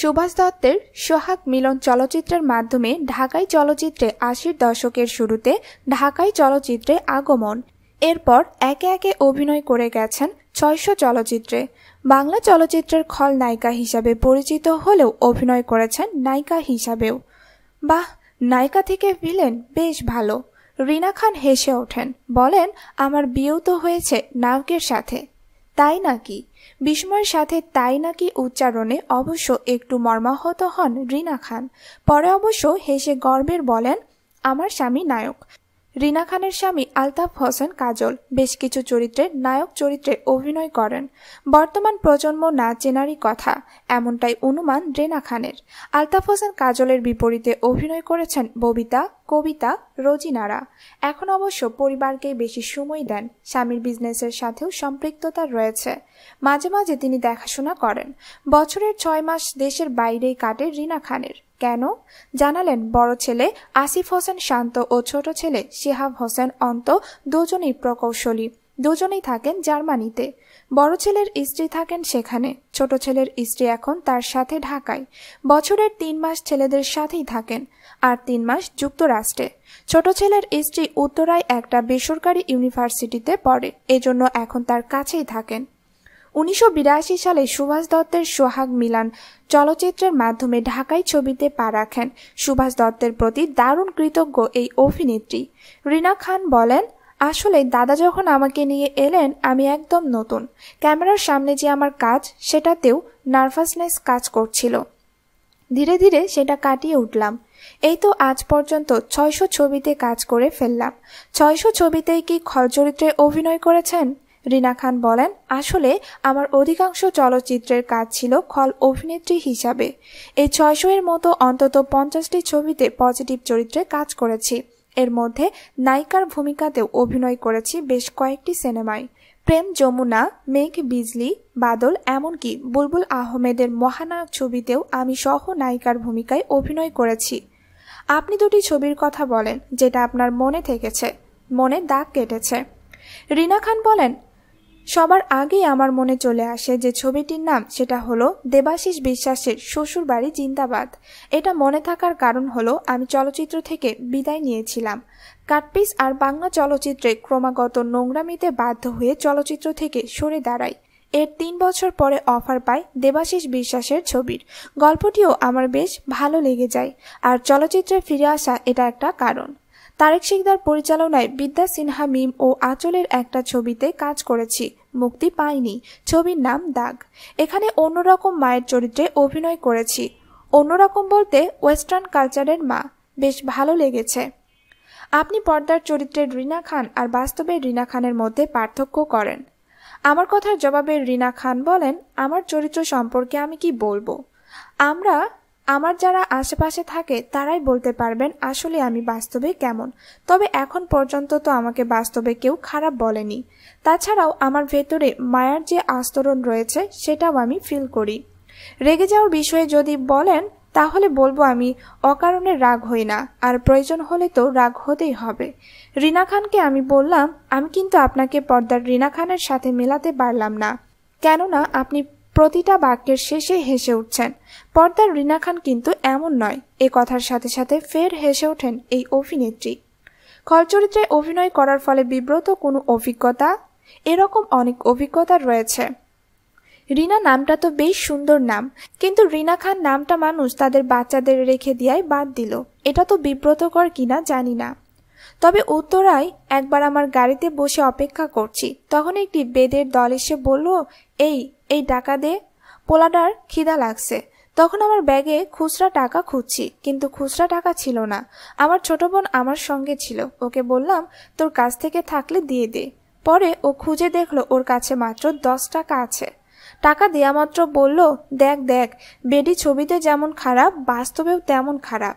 সুভাষ দত্তের সোহাগ মিলন চলচ্চিত্রের মাধ্যমে ঢাকাই চলচ্চিত্রে আশির দশকের শুরুতে ঢাকাই চলচ্চিত্রে আগমন এরপর একে একে অভিনয় করে গেছেন ছয়শ চলচ্চিত্রে বাংলা চলচ্চিত্রের খল নায়িকা হিসাবে পরিচিত হলেও অভিনয় করেছেন নায়িকা হিসাবেও বাহ নায়িকা থেকে ভিলেন বেশ ভালো রিনা খান হেসে ওঠেন বলেন আমার বিয়েও তো হয়েছে নায়কের সাথে তাই নাকি বিস্ময়ের সাথে তাই নাকি উচ্চারণে অবশ্য একটু মর্মাহত হন রিনা খান পরে অবশ্য হেসে গর্বের বলেন আমার স্বামী নায়ক রিনা খানের স্বামী আলতাফ হোসেন কাজল বেশ কিছু চরিত্রে নায়ক চরিত্রে অভিনয় করেন বর্তমান প্রজন্ম না চেনারই কথা এমনটাই অনুমান রেনা খানের আলতাফ হোসেন কাজলের বিপরীতে অভিনয় করেছেন ববিতা কবিতা রোজিনারা এখন অবশ্য পরিবারকেই বেশি সময় দেন স্বামীর বিজনেসের সাথেও সম্পৃক্ততা রয়েছে মাঝে মাঝে তিনি দেখাশোনা করেন বছরের ছয় মাস দেশের বাইরেই কাটে রিনা খানের কেন জানালেন বড় ছেলে আসিফ হোসেন শান্ত ও ছোট ছেলে শিহাব হোসেন অন্ত দুজনই প্রকৌশলী দুজনেই থাকেন জার্মানিতে বড় ছেলের স্ত্রী থাকেন সেখানে ছোট ছেলের স্ত্রী এখন তার সাথে ঢাকায় বছরের তিন মাস ছেলেদের সাথেই থাকেন আর তিন মাস যুক্তরাষ্ট্রে ছোট ছেলের স্ত্রী উত্তরায় একটা বেসরকারি ইউনিভার্সিটিতে পড়ে এজন্য এখন তার কাছেই থাকেন উনিশশো সালে সুভাষ দত্তের সোহাগ মিলান চলচ্চিত্রের মাধ্যমে ঢাকাই ছবিতে পা রাখেন সুভাষ দত্তের প্রতি দারুণ কৃতজ্ঞ এই অভিনেত্রী রিনা খান বলেন আসলে দাদা যখন আমাকে নিয়ে এলেন আমি একদম নতুন ক্যামেরার সামনে যে আমার কাজ সেটাতেও নার্ভাসনেস কাজ করছিল ধীরে ধীরে সেটা কাটিয়ে উঠলাম এই তো আজ পর্যন্ত ছয়শো ছবিতে কাজ করে ফেললাম ছয়শো ছবিতেই কি চরিত্রে অভিনয় করেছেন রিনা খান বলেন আসলে আমার অধিকাংশ চলচ্চিত্রের কাজ ছিল খল অভিনেত্রী হিসাবে এই ছয়শো এর মতো অন্তত পঞ্চাশটি ছবিতে পজিটিভ চরিত্রে কাজ করেছি এর মধ্যে নায়িকার ভূমিকাতেও অভিনয় করেছি বেশ কয়েকটি সিনেমায় প্রেম যমুনা মেঘ বিজলি বাদল এমনকি বুলবুল আহমেদের মহানায়ক ছবিতেও আমি সহ নায়িকার ভূমিকায় অভিনয় করেছি আপনি দুটি ছবির কথা বলেন যেটা আপনার মনে থেকেছে মনে দাগ কেটেছে রিনা খান বলেন সবার আগে আমার মনে চলে আসে যে ছবিটির নাম সেটা হলো দেবাশিস বিশ্বাসের শ্বশুর বাড়ি জিন্দাবাদ এটা মনে থাকার কারণ হলো আমি চলচ্চিত্র থেকে বিদায় নিয়েছিলাম কাটপিস আর বাংলা চলচ্চিত্রে ক্রমাগত নোংরামিতে বাধ্য হয়ে চলচ্চিত্র থেকে সরে দাঁড়াই এর তিন বছর পরে অফার পাই দেবাশিস বিশ্বাসের ছবির গল্পটিও আমার বেশ ভালো লেগে যায় আর চলচ্চিত্রে ফিরে আসা এটা একটা কারণ তারেক শিকদার পরিচালনায় বিদ্যা সিনহা মিম ও আঁচলের একটা ছবিতে কাজ করেছি মুক্তি পাইনি ছবির নাম দাগ এখানে অন্যরকম মায়ের চরিত্রে অভিনয় করেছি অন্যরকম বলতে ওয়েস্টার্ন কালচারের মা বেশ ভালো লেগেছে আপনি পর্দার চরিত্রের রিনা খান আর বাস্তবে রিনা খানের মধ্যে পার্থক্য করেন আমার কথার জবাবে রিনা খান বলেন আমার চরিত্র সম্পর্কে আমি কি বলবো আমরা আমার যারা আশেপাশে থাকে তারাই বলতে পারবেন আসলে আমি বাস্তবে কেমন তবে এখন পর্যন্ত তো আমাকে বাস্তবে কেউ খারাপ বলেনি তাছাড়াও আমার ভেতরে মায়ার যে আস্তরণ রয়েছে সেটাও আমি ফিল করি রেগে যাওয়ার বিষয়ে যদি বলেন তাহলে বলবো আমি অকারণে রাগ হই না আর প্রয়োজন হলে তো রাগ হতেই হবে রিনা খানকে আমি বললাম আমি কিন্তু আপনাকে পর্দার রিনা খানের সাথে মেলাতে পারলাম না কেননা আপনি প্রতিটা বাক্যের শেষে হেসে উঠছেন পর্দার রিনা খান কিন্তু এমন নয় এ কথার সাথে সাথে ফের হেসে ওঠেন এই অভিনেত্রী খলচরিত্রে অভিনয় করার ফলে বিব্রত কোনো অভিজ্ঞতা এরকম অনেক অভিজ্ঞতা রয়েছে রিনা নামটা তো বেশ সুন্দর নাম কিন্তু রিনা খান নামটা মানুষ তাদের বাচ্চাদের রেখে দিয়াই বাদ দিল এটা তো বিব্রতকর কিনা জানি না তবে উত্তরায় একবার আমার গাড়িতে বসে অপেক্ষা করছি তখন একটি বেদের দল এসে বলল এই এই টাকা দে পোলাডার খিদা লাগছে তখন আমার ব্যাগে খুচরা টাকা খুঁজছি কিন্তু খুচরা টাকা ছিল না আমার ছোট বোন আমার সঙ্গে ছিল ওকে বললাম তোর কাছ থেকে থাকলে দিয়ে দে পরে ও খুঁজে দেখলো ওর কাছে মাত্র দশ টাকা আছে টাকা দেয়া মাত্র বলল দেখ দেখ বেডি ছবিতে যেমন খারাপ বাস্তবেও তেমন খারাপ